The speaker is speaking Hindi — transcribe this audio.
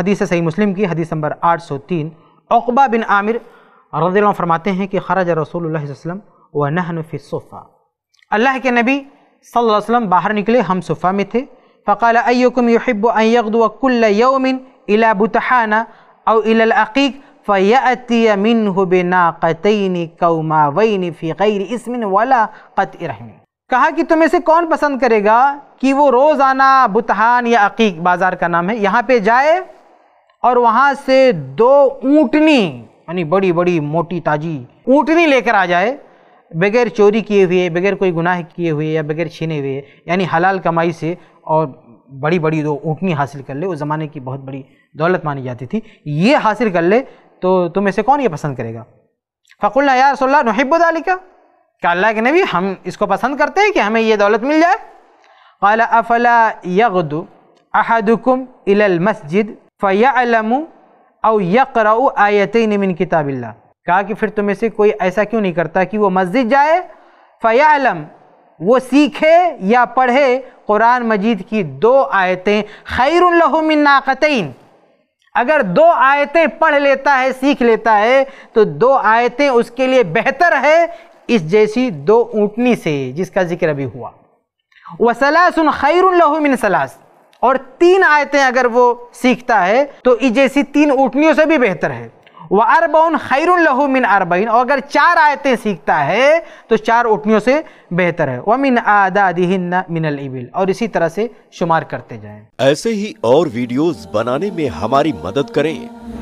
हदीस सही मुस्लिम की हदीस नंबर 803 अकबा बिन आमिर रज़ी फरमाते हैं कि खराज रसूल वसलम व सोफ़ा अल्लाह के नबी सल्लल्लाहु अलैहि वसल्म बाहर निकले हम सोफ़ा में थे फ़काल अयकुम युहिबुअल यौमिन इला बुतहाना और इलाक़ीक फ़यती मिन हुबेना कतईन कौमा वैन फ़िर इसमिन वाला कत रहमी कहा कि तुम्हें से कौन पसंद करेगा कि वो रोज़ाना बुतहान या अकीक बाज़ार का नाम है यहाँ पे जाए और वहाँ से दो ऊँटनी यानी बड़ी बड़ी मोटी ताजी ऊँटनी लेकर आ जाए बगैर चोरी किए हुए बगैर कोई गुनाह किए हुए या बगैर छीने हुए यानी हलाल कमाई से और बड़ी बड़ी दो ऊँटनी हासिल कर ले उस ज़माने की बहुत बड़ी दौलत मानी जाती थी ये हासिल कर ले तो तुम ऐसे कौन ये पसंद करेगा फ़कुल्ला या रसोल्ला नहिबुदालिका क्या अल्लाह के नबी हम इसको पसंद करते हैं कि हमें ये दौलत मिल जाए अला अफला यगदु अहदुकुम इलल मस्जिद फ़यालमू और यकरा आयत मिन किताबिल्ला कहा कि फिर तुम्हें से कोई ऐसा क्यों नहीं करता कि वो मस्जिद जाए फ़यालम वो सीखे या पढ़े कुरान मजीद की दो आयतें खैरमिन नाकतैन अगर दो आयतें पढ़ लेता है सीख लेता है तो दो आयतें उसके लिए बेहतर है इस जैसी दो ऊँटनी से जिसका जिक्र अभी हुआ वसलासन खैरमिन सलास और तीन आयतें अगर वो सीखता है तो जैसी तीन उठनियों से भी बेहतर है वह अरबन खैरुन लहू मिन अरबईन और अगर चार आयतें सीखता है तो चार उठनियों से बेहतर है वह मिन आदा दिन मिनल इबिल और इसी तरह से शुमार करते जाएं। ऐसे ही और वीडियोस बनाने में हमारी मदद करें